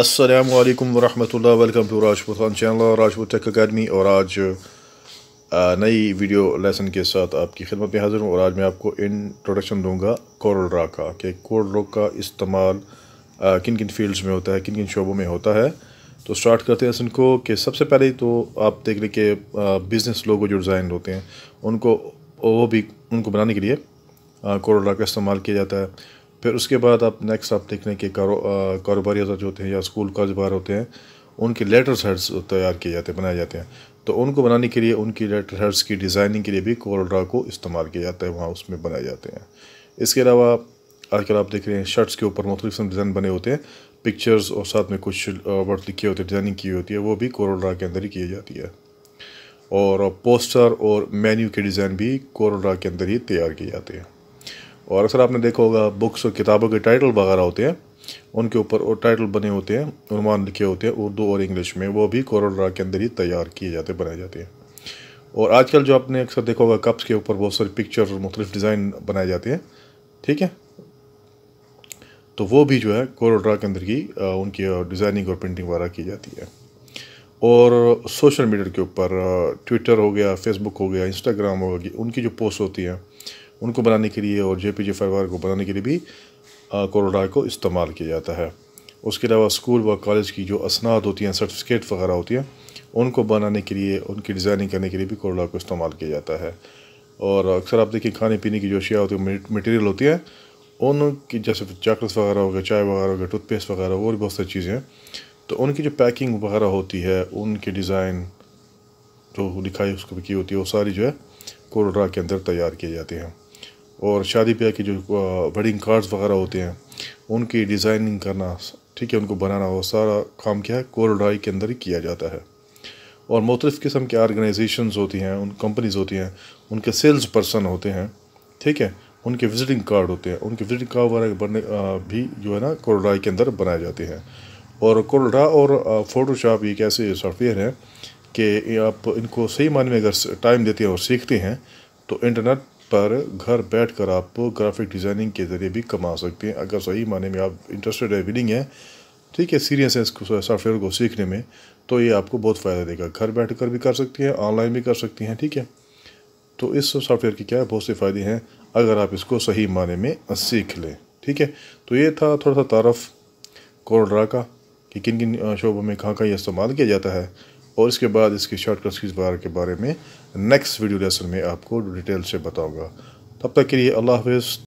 अस्सलाम वालेकुम वरहमतुल्लाह welcome to Rajput Khan channel Rajput tech academy और आज नई वीडियो लेसन के साथ आपकी खिदमत में हाज़िर हूँ और आज मैं आपको इंट्रोडक्शन दूंगा कोरल ड्रा का कि कोरल ड्रा का इस्तेमाल किन किन फील्ड्स में होता है किन किन शोबों में होता है तो स्टार्ट करते हैं लेसन को कि सबसे पहले तो आप देख लें कि बिज़नेस लोग जो डिज़ाइन होते हैं उनको वो भी उनको बनाने के लिए कोरल ड्रा का इस्तेमाल किया जाता है फिर उसके बाद आप नेक्स्ट आप देखने के कारोबारी जो होते हैं या स्कूल कारोबार होते हैं उनके लेटर हेड्स तैयार किए जाते हैं बनाए जाते हैं तो उनको बनाने के लिए उनकी लेटर हेड्स की डिज़ाइनिंग के लिए भी कोलड्रा को इस्तेमाल किया जाता है वहाँ उसमें बनाए जाते हैं इसके अलावा आजकल आप देख रहे हैं शर्ट्स के ऊपर मुख्तलिफ डिज़ाइन बने होते हैं पिक्चर्स और साथ में कुछ वर्ड लिखे होते हैं डिज़ाइनिंग की होती है वो भी कोलड्रा के अंदर ही की जाती है और पोस्टर और मेन्यू के डिज़ाइन भी कोरोड्रा के अंदर ही तैयार किए जाते हैं और अक्सर आपने देखा होगा बुक्स और किताबों के टाइटल वगैरह होते हैं उनके ऊपर और टाइटल बने होते हैं उनवान लिखे होते हैं उर्दू और इंग्लिश में वो भी कोरोड्रा के अंदर ही तैयार किए जाते बनाए जाते हैं और आजकल जो आपने अक्सर देखा होगा कप्स के ऊपर बहुत सारी पिक्चर मुख्तलिफ डिज़ाइन बनाए जाते हैं ठीक है तो वो भी जो है कोरोड्रा के अंदर की उनकी डिज़ाइनिंग और पेंटिंग वगैरह की जाती है और सोशल मीडिया के ऊपर ट्विटर हो गया फेसबुक हो गया इंस्टाग्राम हो गया उनकी जो पोस्ट होती हैं उनको बनाने के लिए और जे पी जे फाइवर को बनाने के लिए भी कोरोडा को इस्तेमाल किया जाता है उसके अलावा स्कूल व कॉलेज की जो असनाद होती हैं सर्टिफिकेट वगैरह होती हैं उनको बनाने के लिए उनकी डिज़ाइनिंग करने के लिए भी कोरोडा को इस्तेमाल किया जाता है और अक्सर आप देखिए खाने पीने की जो अशिया होती है मटेरियल होती है उनकी जैसे चॉकलेट्स वगैरह हो गए चाय वगैरह हो गया टूथपेस्ट वगैरह और भी बहुत सारी चीज़ें हैं तो उनकी जो पैकिंग वगैरह होती है उनके डिज़ाइन जो लिखाई उसको की होती है वो सारी जो है कोरोडा के अंदर तैयार किए जाती हैं और शादी ब्याह के जो वेडिंग कार्ड्स वगैरह होते हैं उनकी डिज़ाइनिंग करना ठीक है उनको बनाना वो सारा काम क्या है कोरडाई के अंदर ही किया जाता है और मुख्तफ़ किस्म के आर्गनाइजेशन होती हैं उन कंपनीज़ होती हैं उनके सेल्स पर्सन होते हैं ठीक है उनके विजिटिंग कार्ड होते हैं उनके विजिटिंग कार्ड वगैरह बनने भी जो है ना कोरडाई के अंदर बनाए जाते हैं और कोरडा और फोटोशॉप एक ऐसे सॉफ्टवेयर हैं कि आप इनको सही मान में अगर टाइम देते हैं और सीखते हैं तो इंटरनेट पर घर बैठ कर आप ग्राफिक डिज़ाइनिंग के ज़रिए भी कमा सकते हैं अगर सही माने में आप इंटरेस्टेड है विलिंग है ठीक है सीरियस है इसको सॉफ्टवेयर को सीखने में तो ये आपको बहुत फ़ायदा देगा घर बैठ कर भी कर सकती हैं ऑनलाइन भी कर सकती हैं ठीक है तो इस सॉफ्टवेयर के क्या है बहुत से फ़ायदे हैं अगर आप इसको सही माने में सीख लें ठीक है तो ये था थोड़ा सा तारफ़ कोरड्रा का कि किन किन शोबों में कहाँ कहाँ ये इस्तेमाल किया जाता है और इसके बाद इसके शॉर्टकट स्क्रीज बार के बारे में नेक्स्ट वीडियो लेसन में आपको डिटेल से बताऊंगा तब तक के लिए अल्लाह हाफ